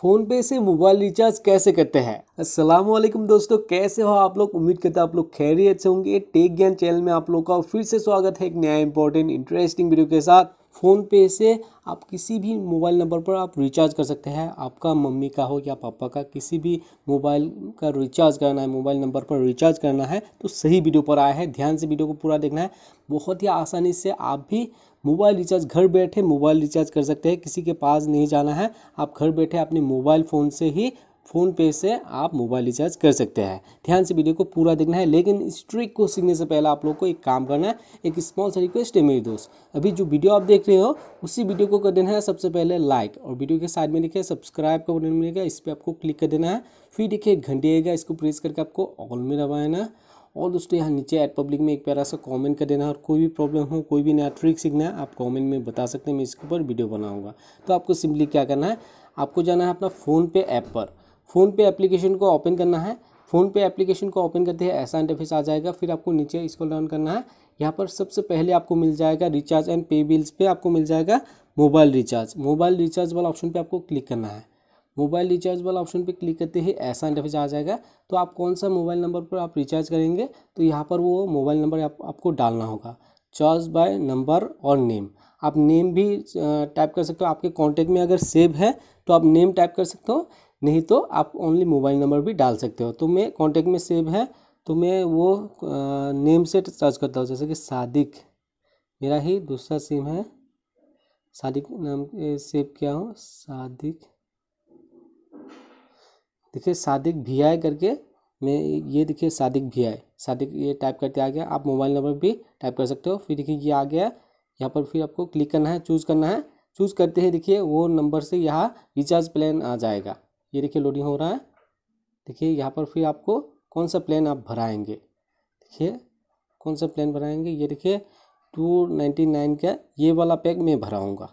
phone पे से mobile recharge कैसे करते हैं असलम दोस्तों कैसे हो आप लोग उम्मीद करते हैं आप लोग खैरियत से होंगे टेक ज्ञान चैनल में आप लोग का फिर से स्वागत है एक नया इंपॉर्टेंट इंटरेस्टिंग वीडियो के साथ फ़ोन पे से आप किसी भी मोबाइल नंबर पर आप रिचार्ज कर सकते हैं आपका मम्मी का हो या पापा का किसी भी मोबाइल का रिचार्ज करना है मोबाइल नंबर पर रिचार्ज करना है तो सही वीडियो पर आया है ध्यान से वीडियो को पूरा देखना है बहुत ही आसानी से आप भी मोबाइल रिचार्ज घर बैठे मोबाइल रिचार्ज कर सकते हैं किसी के पास नहीं जाना है आप घर बैठे अपने मोबाइल फ़ोन से ही फ़ोनपे से आप मोबाइल रिचार्ज कर सकते हैं ध्यान से वीडियो को पूरा देखना है लेकिन इस ट्रिक को सीखने से पहले आप लोग को एक काम करना है एक स्मॉल सा रिक्वेस्ट है मेरे दोस्त अभी जो वीडियो आप देख रहे हो उसी वीडियो को कर देना है सबसे पहले लाइक और वीडियो के साइड में देखिए सब्सक्राइब का बटन मिलेगा इस पर आपको क्लिक कर देना है फिर देखिए घंटे आएगा इसको प्रेस करके आपको ऑल में दबाना और दोस्तों यहाँ नीचे एट पब्लिक में एक प्यारा सा कमेंट कर देना और कोई भी प्रॉब्लम हो कोई भी नया ट्रिक सीखना है आप कमेंट में बता सकते हैं मैं इसके ऊपर वीडियो बनाऊंगा तो आपको सिंपली क्या करना है आपको जाना है अपना फ़ोन पे ऐप पर फ़ोन पे एप्लीकेशन को ओपन करना है फ़ोनपे एप्लीकेशन को ओपन करते हैं ऐसा इंटरफेस आ जाएगा फिर आपको नीचे इसको लॉन करना है यहाँ पर सबसे पहले आपको मिल जाएगा रिचार्ज एंड पे बिल्स पे आपको मिल जाएगा मोबाइल रिचार्ज मोबाइल रिचार्ज वाला ऑप्शन पे आपको क्लिक करना है मोबाइल रिचार्ज वाला ऑप्शन पे क्लिक करते ही ऐसा इंटरफेस आ जाएगा तो आप कौन सा मोबाइल नंबर पर आप रिचार्ज करेंगे तो यहाँ पर वो मोबाइल नंबर आप, आपको डालना होगा चॉइस बाय नंबर और नेम आप नेम भी टाइप कर सकते हो आपके कॉन्टैक्ट में अगर सेव है तो आप नेम टाइप कर सकते हो नहीं तो आप ओनली मोबाइल नंबर भी डाल सकते हो तो मैं कॉन्टैक्ट में सेव है तो मैं वो नेम से सर्च करता हूँ जैसे कि सादिक मेरा ही दूसरा सिम है सादिक नाम सेव किया हूँ सादिक देखिए सादिक भी आई करके मैं ये देखिए सादिक भी आई सादिक ये टाइप करके आ गया आप मोबाइल नंबर भी टाइप कर सकते हो फिर देखिए ये आ गया यहाँ पर फिर आपको क्लिक करना है चूज़ करना है चूज़ करते ही देखिए वो नंबर से यहाँ रिचार्ज प्लान आ जाएगा ये देखिए लोडिंग हो रहा है देखिए यहाँ पर फिर आपको कौन सा प्लान आप भराएंगे देखिए कौन सा प्लान भराएंगे ये देखिए टू नाइन्टी नाइन का ये वाला पैक मैं भराऊँगा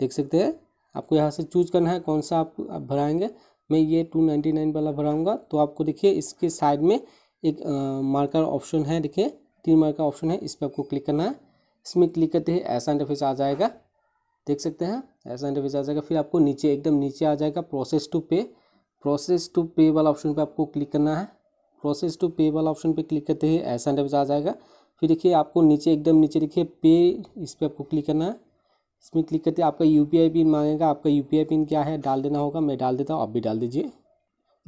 देख सकते हैं आपको यहाँ से चूज करना है कौन सा आप, आप भराएंगे मैं ये टू नाइन्टी नाइन वाला भराऊँगा तो आपको देखिए इसके साइड में एक मार्कर ऑप्शन है देखिए तीन मार्कर ऑप्शन है इस पर आपको क्लिक करना है इसमें क्लिक करते ही ऐसा इंटरफेस आ जाएगा देख सकते हैं ऐसा इंटरफेस आ जाएगा फिर आपको नीचे एकदम नीचे आ जाएगा process to pay process to pay वाला ऑप्शन पे आपको क्लिक करना है प्रोसेस टू पे वाला ऑप्शन पे क्लिक करते ही ऐसा इंटरफेस आ जाएगा फिर देखिए आपको नीचे एकदम नीचे देखिए पे इस पर आपको क्लिक करना है इसमें क्लिक करते आपका यू पिन मांगेगा आपका यू पिन क्या है डाल देना होगा मैं डाल देता हूँ आप भी डाल दीजिए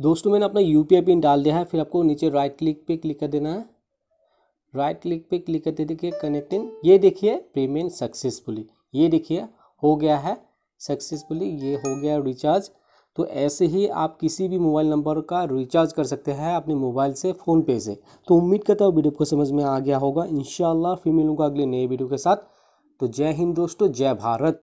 दोस्तों मैंने अपना यू पिन डाल दिया है फिर आपको नीचे राइट क्लिक पे क्लिक कर देना है राइट क्लिक पे क्लिक करते देखिए कनेक्टिंग ये देखिए पेमेंट सक्सेसफुली ये देखिए हो गया है सक्सेसफुली ये हो गया रिचार्ज तो ऐसे ही आप किसी भी मोबाइल नंबर का रिचार्ज कर सकते हैं अपने मोबाइल से फ़ोन पे से तो उम्मीद करता हूँ वीडियो को समझ में आ गया होगा इन फिर मिलूंगा अगले नए वीडियो के साथ तो जय हिंद दोस्तों जय भारत